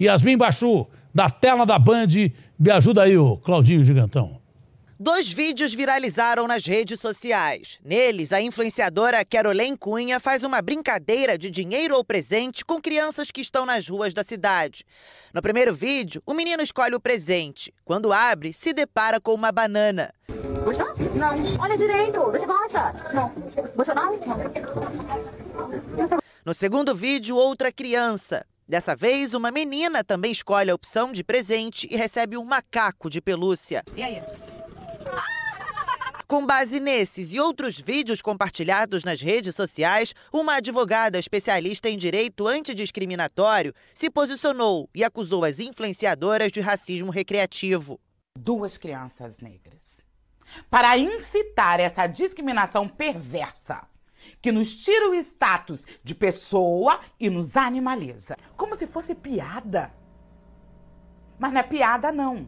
Yasmin Bachu, da tela da Band, me ajuda aí, o Claudinho Gigantão. Dois vídeos viralizaram nas redes sociais. Neles, a influenciadora Caroline Cunha faz uma brincadeira de dinheiro ou presente com crianças que estão nas ruas da cidade. No primeiro vídeo, o menino escolhe o presente. Quando abre, se depara com uma banana. Gostou? Não. Olha direito. Você gosta? Não. Gostou não? Não. No segundo vídeo, outra criança. Dessa vez, uma menina também escolhe a opção de presente e recebe um macaco de pelúcia. E aí? Com base nesses e outros vídeos compartilhados nas redes sociais, uma advogada especialista em direito antidiscriminatório se posicionou e acusou as influenciadoras de racismo recreativo. Duas crianças negras. Para incitar essa discriminação perversa que nos tira o status de pessoa e nos animaliza. Como se fosse piada. Mas não é piada, não.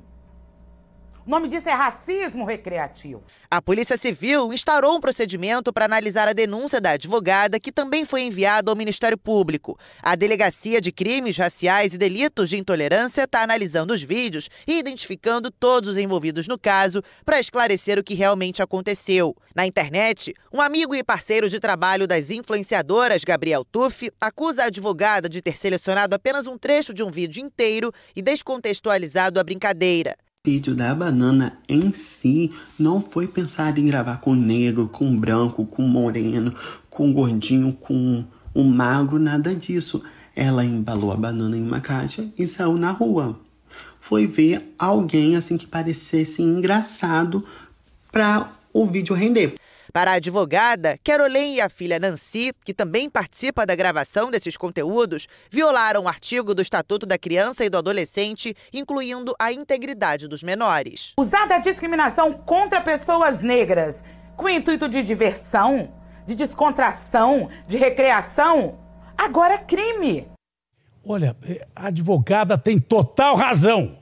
O nome disso é racismo recreativo. A Polícia Civil instaurou um procedimento para analisar a denúncia da advogada, que também foi enviada ao Ministério Público. A Delegacia de Crimes Raciais e Delitos de Intolerância está analisando os vídeos e identificando todos os envolvidos no caso para esclarecer o que realmente aconteceu. Na internet, um amigo e parceiro de trabalho das influenciadoras, Gabriel Tuff, acusa a advogada de ter selecionado apenas um trecho de um vídeo inteiro e descontextualizado a brincadeira vídeo da banana em si não foi pensado em gravar com negro, com branco, com moreno, com gordinho, com um magro, nada disso. Ela embalou a banana em uma caixa e saiu na rua. Foi ver alguém assim que parecesse engraçado para o vídeo render. Para a advogada, Caroline e a filha Nancy, que também participa da gravação desses conteúdos, violaram o um artigo do Estatuto da Criança e do Adolescente, incluindo a integridade dos menores. Usar da discriminação contra pessoas negras com o intuito de diversão, de descontração, de recreação, agora é crime. Olha, eh, a advogada tem total razão.